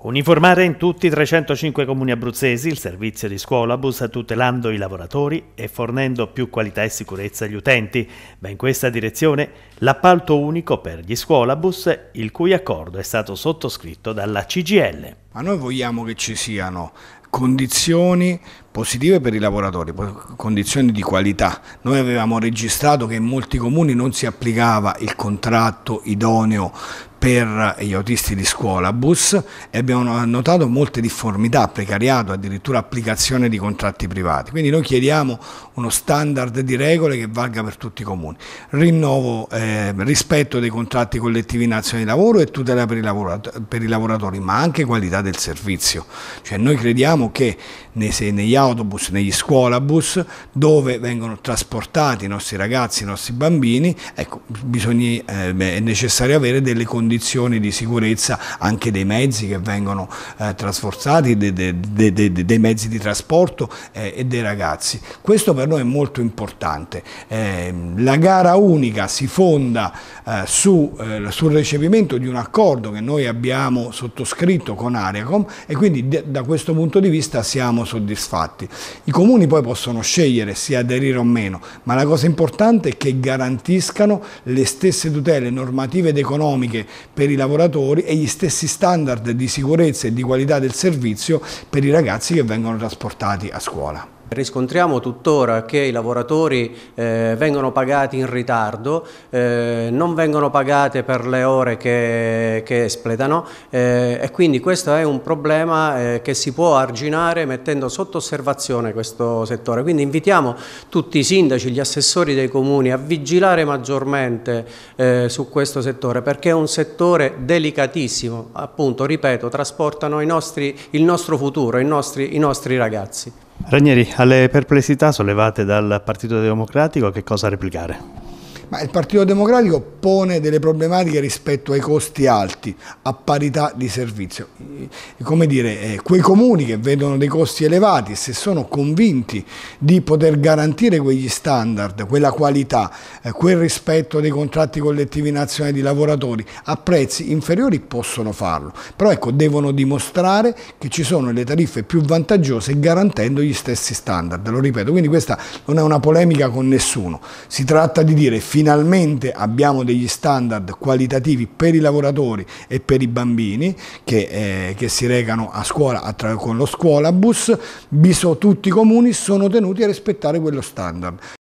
Uniformare in tutti i 305 comuni abruzzesi il servizio di scuolabus tutelando i lavoratori e fornendo più qualità e sicurezza agli utenti. Ma in questa direzione l'appalto unico per gli scuolabus, il cui accordo è stato sottoscritto dalla CGL. Ma noi vogliamo che ci siano condizioni positive per i lavoratori, condizioni di qualità. Noi avevamo registrato che in molti comuni non si applicava il contratto idoneo per gli autisti di scuola bus e abbiamo notato molte difformità, precariato, addirittura applicazione di contratti privati. Quindi noi chiediamo uno standard di regole che valga per tutti i comuni. Rinnovo eh, rispetto dei contratti collettivi nazionali di lavoro e tutela per i, per i, lavoratori, ma anche qualità del servizio. Cioè noi crediamo che nei, negli autobus, negli scuolabus, dove vengono trasportati i nostri ragazzi, i nostri bambini, ecco, bisogna, eh, è necessario avere delle condizioni condizioni di sicurezza anche dei mezzi che vengono eh, trasforzati, dei de, de, de, mezzi di trasporto eh, e dei ragazzi. Questo per noi è molto importante. Eh, la gara unica si fonda eh, su, eh, sul recepimento di un accordo che noi abbiamo sottoscritto con Ariacom e quindi da questo punto di vista siamo soddisfatti. I comuni poi possono scegliere se aderire o meno, ma la cosa importante è che garantiscano le stesse tutele normative ed economiche per i lavoratori e gli stessi standard di sicurezza e di qualità del servizio per i ragazzi che vengono trasportati a scuola. Riscontriamo tuttora che i lavoratori eh, vengono pagati in ritardo, eh, non vengono pagate per le ore che, che espletano eh, e quindi questo è un problema eh, che si può arginare mettendo sotto osservazione questo settore. Quindi invitiamo tutti i sindaci, gli assessori dei comuni a vigilare maggiormente eh, su questo settore perché è un settore delicatissimo, appunto, ripeto, trasportano nostri, il nostro futuro, i nostri, i nostri ragazzi. Ranieri, alle perplessità sollevate dal Partito Democratico che cosa replicare? Ma il Partito Democratico pone delle problematiche rispetto ai costi alti, a parità di servizio. Come dire, eh, quei comuni che vedono dei costi elevati, se sono convinti di poter garantire quegli standard, quella qualità, eh, quel rispetto dei contratti collettivi nazionali di lavoratori a prezzi inferiori possono farlo. Però ecco, devono dimostrare che ci sono le tariffe più vantaggiose garantendo gli stessi standard. Lo ripeto, quindi questa non è una polemica con nessuno. Si tratta di dire finalmente abbiamo degli standard qualitativi per i lavoratori e per i bambini che, eh, che si recano a scuola attra- con lo scuolabus, tutti i comuni sono tenuti a rispettare quello standard.